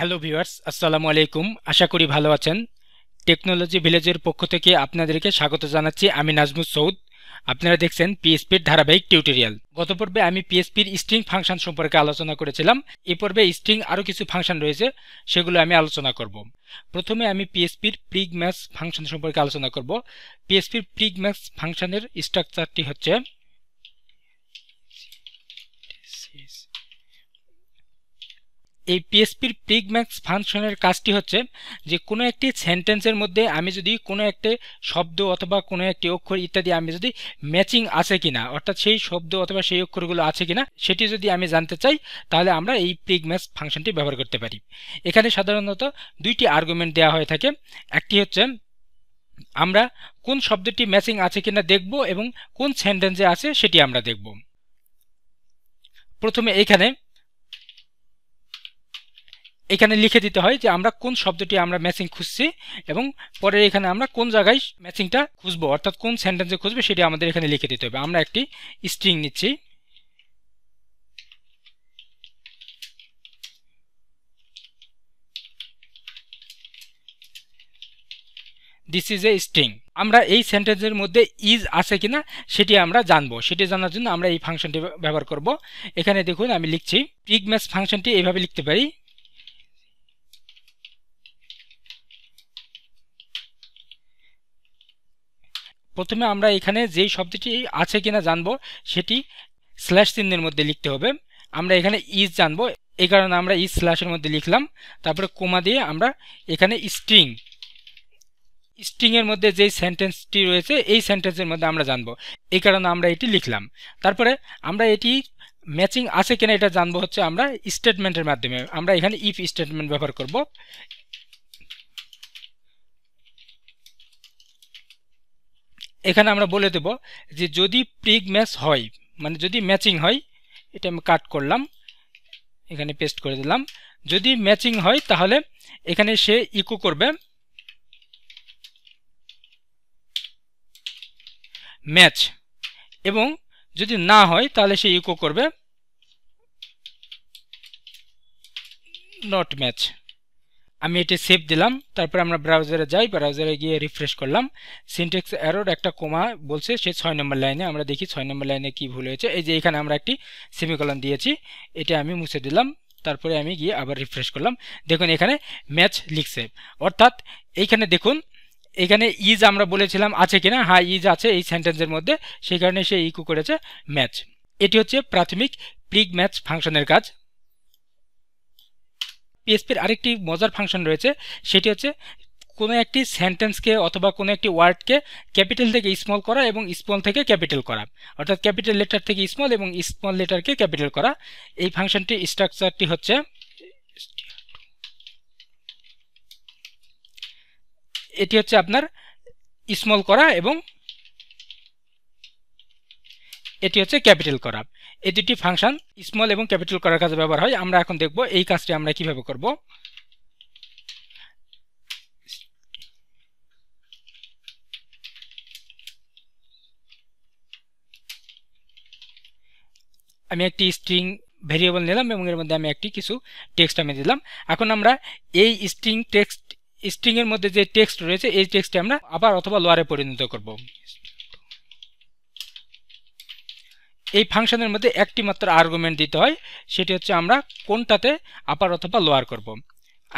Hello viewers আসসালামু আলাইকুম আশা করি ভালো আছেন টেকনোলজি ভিলেজের পক্ষ থেকে আপনাদেরকে স্বাগত জানাচ্ছি আমি নাজমুল সৌদ আপনারা দেখছেন পিএসপির ধারাবাহিক টিউটোরিয়াল গত পর্বে আমি পিএসপির স্ট্রিং ফাংশন সম্পর্কে আলোচনা করেছিলাম এ পর্বে স্ট্রিং আরও কিছু ফাংশন রয়েছে সেগুলো আমি আলোচনা করব প্রথমে আমি পিএসপির প্রিগ ম্যাক্স ফাংশন সম্পর্কে আলোচনা করব পিএসপির প্রিগ ম্যাক্স ফাংশনের স্ট্রাকচারটি হচ্ছে এই পিএসপির ম্যাক্স ফাংশনের কাজটি হচ্ছে যে কোনো একটি সেন্টেন্সের মধ্যে আমি যদি কোনো একটি শব্দ অথবা কোনো একটি অক্ষর ইত্যাদি আমি যদি ম্যাচিং আছে কিনা অর্থাৎ সেই শব্দ অথবা সেই অক্ষরগুলো আছে কিনা সেটি যদি আমি জানতে চাই তাহলে আমরা এই ম্যাক্স ফাংশনটি ব্যবহার করতে পারি এখানে সাধারণত দুইটি আর্গুমেন্ট দেওয়া হয়ে থাকে একটি হচ্ছে আমরা কোন শব্দটি ম্যাচিং আছে কিনা দেখব এবং কোন সেন্টেন্সে আছে সেটি আমরা দেখব প্রথমে এখানে এখানে লিখে দিতে হয় যে আমরা কোন শব্দটি আমরা ম্যাচিং খুঁজছি এবং পরে এখানে আমরা কোন জায়গায় ম্যাচিংটা খুঁজবো অর্থাৎ কোন সেন্টেন্সে খুঁজবে সেটি আমাদের এখানে লিখে দিতে হবে আমরা একটি স্ট্রিং নিচ্ছি দিস ইজ এ স্ট্রিং আমরা এই সেন্টেন্সের মধ্যে ইজ আছে কিনা সেটি আমরা জানবো সেটি জানার জন্য আমরা এই ফাংশনটি ব্যবহার করব এখানে দেখুন আমি লিখছি ম্যাচ ফাংশনটি এইভাবে লিখতে পারি প্রথমে আমরা এখানে যেই শব্দটি আছে কিনা জানবো সেটি স্ল্যাশ চিহ্নের মধ্যে লিখতে হবে আমরা এখানে ইজ জানবো এই কারণে আমরা ইজ স্ল্যাশের মধ্যে লিখলাম তারপরে কোমা দিয়ে আমরা এখানে স্ট্রিং স্ট্রিংয়ের মধ্যে যেই সেন্টেন্সটি রয়েছে এই সেন্টেন্সের মধ্যে আমরা জানবো এই কারণে আমরা এটি লিখলাম তারপরে আমরা এটি ম্যাচিং আছে কিনা এটা জানবো হচ্ছে আমরা স্টেটমেন্টের মাধ্যমে আমরা এখানে ইফ স্টেটমেন্ট ব্যবহার করব এখানে আমরা বলে দেব যে যদি প্রিগ ম্যাচ হয় মানে যদি ম্যাচিং হয় এটা আমি কাট করলাম এখানে পেস্ট করে দিলাম যদি ম্যাচিং হয় তাহলে এখানে সে ইকো করবে ম্যাচ এবং যদি না হয় তাহলে সে ইকো করবে নট ম্যাচ আমি এটি সেভ দিলাম তারপর আমরা ব্রাউজারে যাই ব্রাউজারে গিয়ে রিফ্রেশ করলাম সিনটেক্স অ্যারোর একটা কোমা বলছে সে ছয় নম্বর লাইনে আমরা দেখি ছয় নম্বর লাইনে কি ভুল হয়েছে এই যে এখানে আমরা একটি সেমিকলন দিয়েছি এটা আমি মুছে দিলাম তারপরে আমি গিয়ে আবার রিফ্রেশ করলাম দেখুন এখানে ম্যাচ লিখছে অর্থাৎ এইখানে দেখুন এখানে ইজ আমরা বলেছিলাম আছে কিনা হ্যাঁ ইজ আছে এই সেন্টেন্সের মধ্যে সেই কারণে সে ইকু করেছে ম্যাচ এটি হচ্ছে প্রাথমিক প্রিগ ম্যাচ ফাংশনের কাজ পিএসপির আরেকটি মজার ফাংশন রয়েছে সেটি হচ্ছে কোনো একটি সেন্টেন্সকে অথবা কোনো একটি ওয়ার্ডকে ক্যাপিটাল থেকে স্মল করা এবং স্মল থেকে ক্যাপিটাল করা অর্থাৎ ক্যাপিটাল লেটার থেকে স্মল এবং স্মল লেটারকে ক্যাপিটাল করা এই ফাংশনটি স্ট্রাকচারটি হচ্ছে এটি হচ্ছে আপনার স্মল করা এবং এটি হচ্ছে ক্যাপিটাল করা এই দুটি ফাংশন স্মল এবং ক্যাপিটাল করার কাজে ব্যবহার হয় আমরা এখন দেখব এই কাজটি আমরা কিভাবে করব আমি একটি স্ট্রিং ভেরিয়েবল নিলাম এবং এর মধ্যে আমি একটি কিছু টেক্সট আমি দিলাম এখন আমরা এই স্ট্রিং টেক্সট স্ট্রিংয়ের মধ্যে যে টেক্সট রয়েছে এই টেক্সটটি আমরা আবার অথবা লোয়ারে পরিণত করব এই ফাংশনের মধ্যে একটি মাত্র আর্গুমেন্ট দিতে হয় সেটি হচ্ছে আমরা কোনটাতে আপার অথবা লোয়ার করব।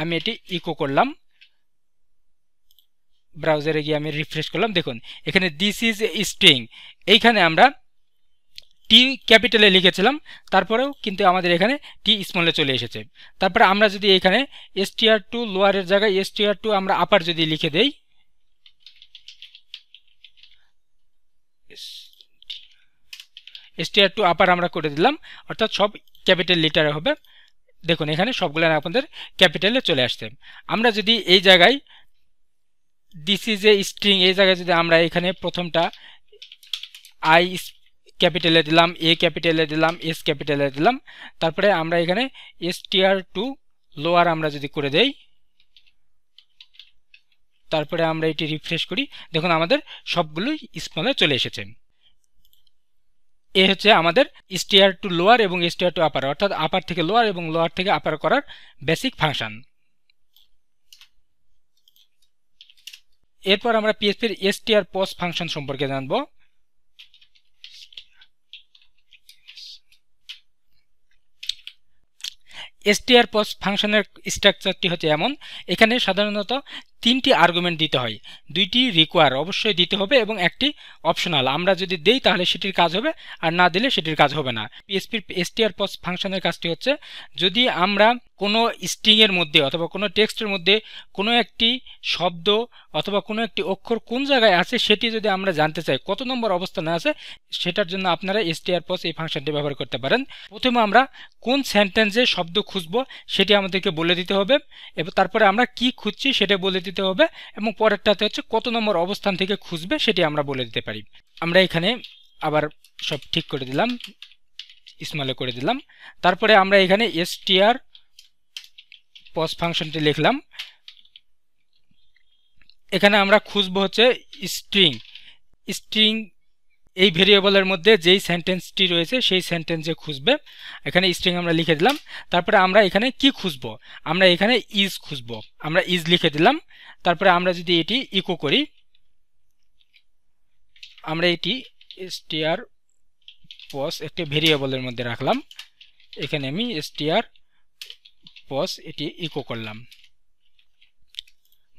আমি এটি ইকো করলাম ব্রাউজারে গিয়ে আমি রিফ্রেশ করলাম দেখুন এখানে দিস ইজ স্ট্রিং এইখানে আমরা টি ক্যাপিটালে লিখেছিলাম তারপরেও কিন্তু আমাদের এখানে টি স্মলে চলে এসেছে তারপরে আমরা যদি এখানে আর টু লোয়ারের জায়গায় আর টু আমরা আপার যদি লিখে দেই স্টিয়ার টু আপার আমরা করে দিলাম অর্থাৎ সব ক্যাপিটাল লিটারে হবে দেখুন এখানে সবগুলো আপনাদের ক্যাপিটালে চলে আসছে আমরা যদি এই জায়গায় দিস ইজ এ স্ট্রিং এই জায়গায় যদি আমরা এখানে প্রথমটা আই ক্যাপিটালে দিলাম এ ক্যাপিটালে দিলাম এস ক্যাপিটালে দিলাম তারপরে আমরা এখানে এস টিআর টু লোয়ার আমরা যদি করে দেই তারপরে আমরা এটি রিফ্রেশ করি দেখুন আমাদের সবগুলোই স্মলে চলে এসেছে এ হচ্ছে আমাদের স্টিয়ার টু লোয়ার এবং স্টিয়ার টু আপার অর্থাৎ আপার থেকে লোয়ার এবং লোয়ার থেকে আপার করার বেসিক ফাংশন এরপর আমরা পিএসপির এসটিআর পোস্ট ফাংশন সম্পর্কে জানবো এসটিআর পোস্ট ফাংশনের স্ট্রাকচারটি হচ্ছে এমন এখানে সাধারণত তিনটি আর্গুমেন্ট দিতে হয় দুইটি রিকোয়ার অবশ্যই দিতে হবে এবং একটি অপশনাল আমরা যদি দেই তাহলে সেটির কাজ হবে আর না দিলে সেটির কাজ হবে না পিএসপির এসটিআর পোস্ট ফাংশনের কাজটি হচ্ছে যদি আমরা কোনো স্ট্রিংয়ের মধ্যে অথবা কোনো টেক্সটের মধ্যে কোনো একটি শব্দ অথবা কোনো একটি অক্ষর কোন জায়গায় আছে সেটি যদি আমরা জানতে চাই কত নম্বর অবস্থানে আছে সেটার জন্য আপনারা এসটিআর পস এই ফাংশনটি ব্যবহার করতে পারেন প্রথমে আমরা কোন সেন্টেন্সে শব্দ খুঁজবো সেটি আমাদেরকে বলে দিতে হবে এবং তারপরে আমরা কি খুঁজছি সেটা বলে দিতে হবে এবং পরেরটাতে হচ্ছে কত নম্বর অবস্থান থেকে খুঁজবে সেটি আমরা বলে দিতে পারি আমরা এখানে আবার সব ঠিক করে দিলাম স্মলে করে দিলাম তারপরে আমরা এখানে এসটিআর পজ ফাংশনটি লিখলাম এখানে আমরা খুঁজব হচ্ছে স্ট্রিং স্ট্রিং এই ভেরিয়েবলের মধ্যে যেই সেন্টেন্সটি রয়েছে সেই সেন্টেন্সে খুঁজবে এখানে স্ট্রিং আমরা লিখে দিলাম তারপরে আমরা এখানে কি খুঁজব আমরা এখানে ইজ খুঁজব আমরা ইজ লিখে দিলাম তারপরে আমরা যদি এটি ইকো করি আমরা এটি স্টিয়ার পস একটি ভেরিয়েবলের মধ্যে রাখলাম এখানে আমি স্টিয়ার পস এটি ইকো করলাম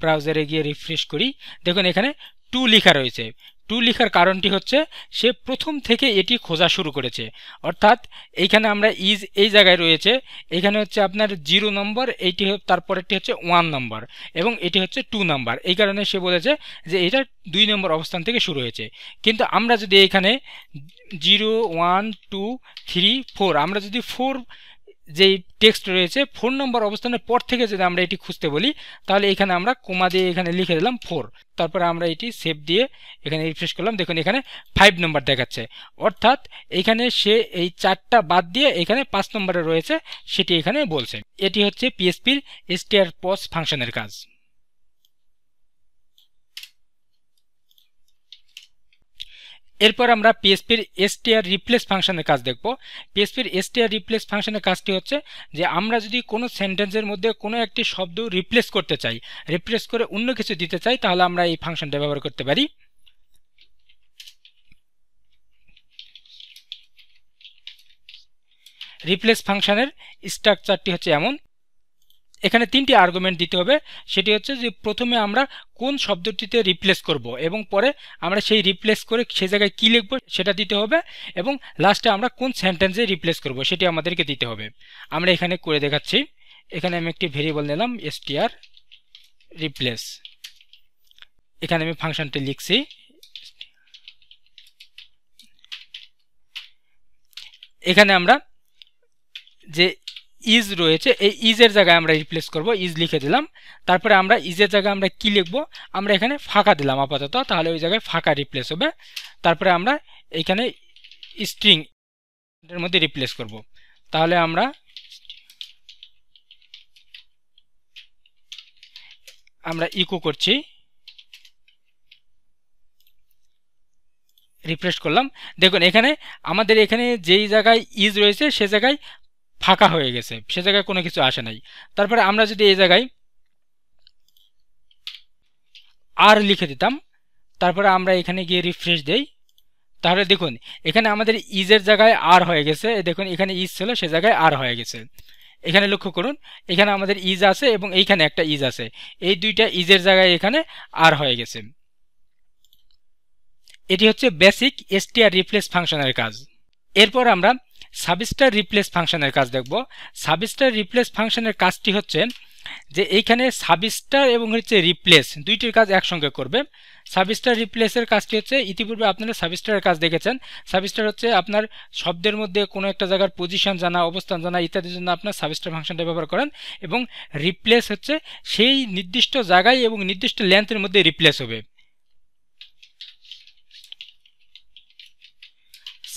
ব্রাউজারে গিয়ে রিফ্রেশ করি দেখুন এখানে টু লেখা রয়েছে টু লেখার কারণটি হচ্ছে সে প্রথম থেকে এটি খোঁজা শুরু করেছে অর্থাৎ এইখানে আমরা ইজ এই জায়গায় রয়েছে এখানে হচ্ছে আপনার জিরো নম্বর এইটি তারপরেরটি হচ্ছে ওয়ান নম্বর এবং এটি হচ্ছে টু নম্বর এই কারণে সে বলেছে যে এটা দুই নম্বর অবস্থান থেকে শুরু হয়েছে কিন্তু আমরা যদি এখানে zero one two three four আমরা যদি ফোর যেই টেক্সট রয়েছে ফোন নম্বর অবস্থানের পর থেকে যদি আমরা এটি খুঁজতে বলি তাহলে এখানে আমরা কোমা দিয়ে এখানে লিখে দিলাম ফোর তারপরে আমরা এটি সেভ দিয়ে এখানে রিফ্রেশ করলাম দেখুন এখানে ফাইভ নম্বর দেখাচ্ছে অর্থাৎ এখানে সে এই চারটা বাদ দিয়ে এখানে পাঁচ নম্বরে রয়েছে সেটি এখানে বলছে এটি হচ্ছে পিএসপির স্টেয়ার পস ফাংশনের কাজ এরপর আমরা পিএসপির এসটিআর রিপ্লেস ফাংশনের কাজ দেখব পিএসপির এসটিআর রিপ্লেস ফাংশনের কাজটি হচ্ছে যে আমরা যদি কোনো সেন্টেন্সের মধ্যে কোনো একটি শব্দ রিপ্লেস করতে চাই রিপ্লেস করে অন্য কিছু দিতে চাই তাহলে আমরা এই ফাংশনটা ব্যবহার করতে পারি রিপ্লেস ফাংশনের স্ট্রাকচারটি হচ্ছে এমন এখানে তিনটি আর্গুমেন্ট দিতে হবে সেটি হচ্ছে যে প্রথমে আমরা কোন শব্দটিতে রিপ্লেস করব এবং পরে আমরা সেই রিপ্লেস করে সে জায়গায় কী লিখব সেটা দিতে হবে এবং লাস্টে আমরা কোন সেন্টেন্সে রিপ্লেস করব সেটি আমাদেরকে দিতে হবে আমরা এখানে করে দেখাচ্ছি এখানে আমি একটি ভেরিয়েবল নিলাম এসটিআর রিপ্লেস এখানে আমি ফাংশনটি লিখছি এখানে আমরা যে ইজ রয়েছে এই ইজের জায়গায় আমরা রিপ্লেস করব ইজ লিখে দিলাম তারপরে আমরা ইজের জায়গায় আমরা কি লিখব আমরা এখানে ফাঁকা দিলাম আপাতত তাহলে ওই জায়গায় ফাঁকা রিপ্লেস হবে তারপরে আমরা এখানে স্ট্রিং এর মধ্যে রিপ্লেস করব তাহলে আমরা আমরা ইকো করছি রিফ্রেশ করলাম দেখুন এখানে আমাদের এখানে যেই জায়গায় ইজ রয়েছে সে জায়গায় ফাঁকা হয়ে গেছে সে জায়গায় কোনো কিছু আসে নাই তারপরে আমরা যদি এই জায়গায় আর লিখে দিতাম তারপরে আমরা এখানে গিয়ে রিফ্রেশ দেই তাহলে দেখুন এখানে আমাদের ইজের জায়গায় আর হয়ে গেছে দেখুন এখানে ইজ ছিল সে জায়গায় আর হয়ে গেছে এখানে লক্ষ্য করুন এখানে আমাদের ইজ আছে এবং এইখানে একটা ইজ আছে এই দুইটা ইজের জায়গায় এখানে আর হয়ে গেছে এটি হচ্ছে বেসিক এসটিআর রিপ্লেস ফাংশনের কাজ এরপর আমরা সাবিস্টার রিপ্লেস ফাংশনের কাজ দেখব সাবিস্টার রিপ্লেস ফাংশনের কাজটি হচ্ছে যে এইখানে সাবিস্টার এবং হচ্ছে রিপ্লেস দুইটির কাজ একসঙ্গে করবে সাবিস্টার রিপ্লেসের কাজটি হচ্ছে ইতিপূর্বে আপনারা সাবিস্টারের কাজ দেখেছেন সাবিস্টার হচ্ছে আপনার শব্দের মধ্যে কোনো একটা জায়গার পজিশন জানা অবস্থান জানা ইত্যাদির জন্য আপনার সাবিস্টার ফাংশনটা ব্যবহার করেন এবং রিপ্লেস হচ্ছে সেই নির্দিষ্ট জায়গায় এবং নির্দিষ্ট লেন্থের মধ্যে রিপ্লেস হবে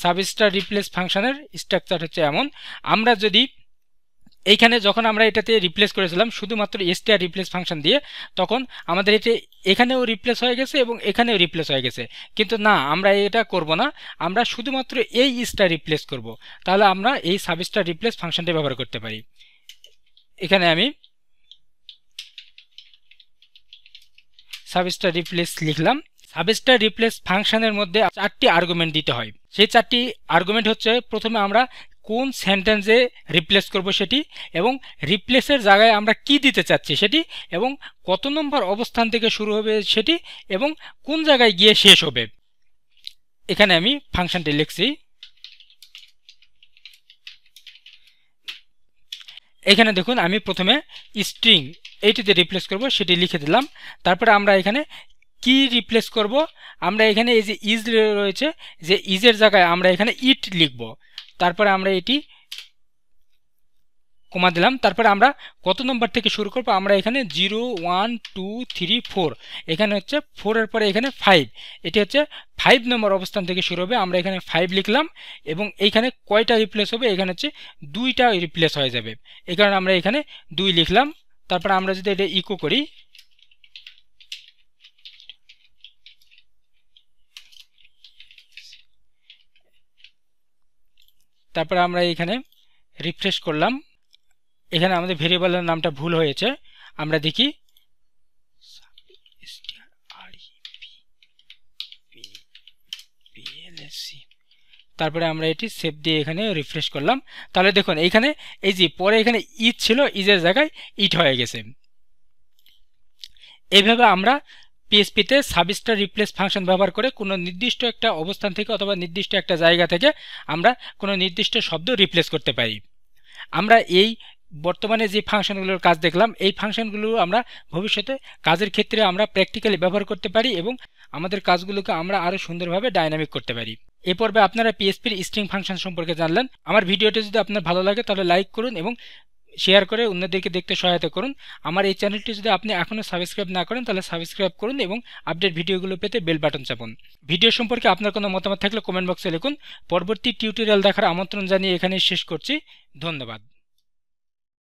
সাবস্টার রিপ্লেস ফাংশনের স্ট্রাকচার হচ্ছে এমন আমরা যদি এইখানে যখন আমরা এটাতে রিপ্লেস করেছিলাম শুধুমাত্র এসটিআর রিপ্লেস ফাংশন দিয়ে তখন আমাদের এটা এখানেও রিপ্লেস হয়ে গেছে এবং এখানেও রিপ্লেস হয়ে গেছে কিন্তু না আমরা এটা করব না আমরা শুধুমাত্র এই স্টার রিপ্লেস করব তাহলে আমরা এই সাবস্টার রিপ্লেস ফাংশনটি ব্যবহার করতে পারি এখানে আমি সাবস্টার রিপ্লেস লিখলাম সাবেস্টার রিপ্লেস ফাংশনের মধ্যে চারটি আর্গুমেন্ট দিতে হয় সেই চারটি আর্গুমেন্ট হচ্ছে প্রথমে আমরা কোন সেন্টেন্সে রিপ্লেস করব সেটি এবং রিপ্লেসের জায়গায় আমরা কি দিতে চাচ্ছি সেটি এবং কত নম্বর অবস্থান থেকে শুরু হবে সেটি এবং কোন জায়গায় গিয়ে শেষ হবে এখানে আমি ফাংশনটি লিখছি এখানে দেখুন আমি প্রথমে স্ট্রিং এইটিতে রিপ্লেস করব সেটি লিখে দিলাম তারপরে আমরা এখানে কি রিপ্লেস করব আমরা এখানে এই যে ইজ রয়েছে যে ইজের জায়গায় আমরা এখানে ইট লিখব তারপরে আমরা এটি কমা দিলাম তারপরে আমরা কত নম্বর থেকে শুরু করবো আমরা এখানে zero one two three four এখানে হচ্ছে ফোরের পরে এখানে ফাইভ এটি হচ্ছে ফাইভ নম্বর অবস্থান থেকে শুরু হবে আমরা এখানে ফাইভ লিখলাম এবং এইখানে কয়টা রিপ্লেস হবে এখানে হচ্ছে দুইটা রিপ্লেস হয়ে যাবে এই কারণে আমরা এখানে দুই লিখলাম তারপরে আমরা যদি এটা ইকো করি তারপরে আমরা এখানে রিফ্রেশ করলাম এখানে আমাদের ভেরিয়েবলের নামটা ভুল হয়েছে আমরা দেখি e তারপরে আমরা এটি সেভ দিয়ে এখানে রিফ্রেশ করলাম তাহলে দেখুন এইখানে এই যে পরে এখানে ইট ছিল ইজের জায়গায় ইট হয়ে গেছে এইভাবে আমরা পিএসপিতে সাবিস্টার রিপ্লেস ফাংশন ব্যবহার করে কোনো নির্দিষ্ট একটা অবস্থান থেকে অথবা নির্দিষ্ট একটা জায়গা থেকে আমরা কোনো নির্দিষ্ট শব্দ রিপ্লেস করতে পারি আমরা এই বর্তমানে যে ফাংশনগুলোর কাজ দেখলাম এই ফাংশনগুলো আমরা ভবিষ্যতে কাজের ক্ষেত্রে আমরা প্র্যাকটিক্যালি ব্যবহার করতে পারি এবং আমাদের কাজগুলোকে আমরা আরও সুন্দরভাবে ডাইনামিক করতে পারি এ পর্বে আপনারা পিএসপির স্ট্রিং ফাংশন সম্পর্কে জানলেন আমার ভিডিওটি যদি আপনার ভালো লাগে তাহলে লাইক করুন এবং শেয়ার করে অন্যদেরকে দেখতে সহায়তা করুন আমার এই চ্যানেলটি যদি আপনি এখনও সাবস্ক্রাইব না করেন তাহলে সাবস্ক্রাইব করুন এবং আপডেট ভিডিওগুলো পেতে বেল বাটন চাপুন ভিডিও সম্পর্কে আপনার কোনো মতামত থাকলে কমেন্ট বক্সে লিখুন পরবর্তী টিউটোরিয়াল দেখার আমন্ত্রণ জানিয়ে এখানে শেষ করছি ধন্যবাদ